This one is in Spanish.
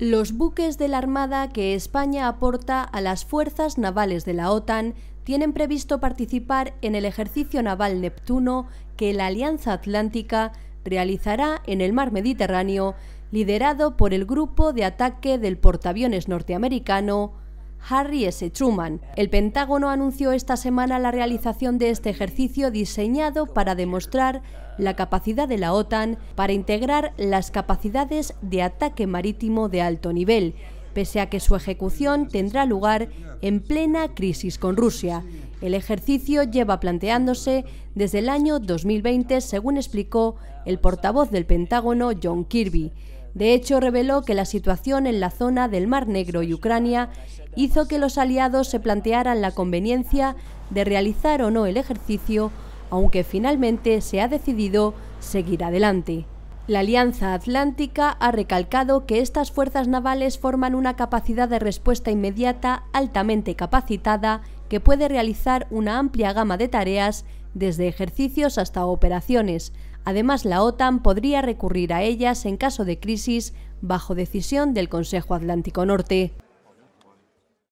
Los buques de la Armada que España aporta a las fuerzas navales de la OTAN tienen previsto participar en el ejercicio naval Neptuno que la Alianza Atlántica realizará en el mar Mediterráneo, liderado por el Grupo de Ataque del Portaaviones norteamericano Harry S. Truman. El Pentágono anunció esta semana la realización de este ejercicio diseñado para demostrar la capacidad de la OTAN para integrar las capacidades de ataque marítimo de alto nivel, pese a que su ejecución tendrá lugar en plena crisis con Rusia. El ejercicio lleva planteándose desde el año 2020, según explicó el portavoz del Pentágono John Kirby. De hecho, reveló que la situación en la zona del Mar Negro y Ucrania hizo que los aliados se plantearan la conveniencia de realizar o no el ejercicio, aunque finalmente se ha decidido seguir adelante. La Alianza Atlántica ha recalcado que estas fuerzas navales forman una capacidad de respuesta inmediata altamente capacitada que puede realizar una amplia gama de tareas desde ejercicios hasta operaciones. Además, la OTAN podría recurrir a ellas en caso de crisis bajo decisión del Consejo Atlántico Norte.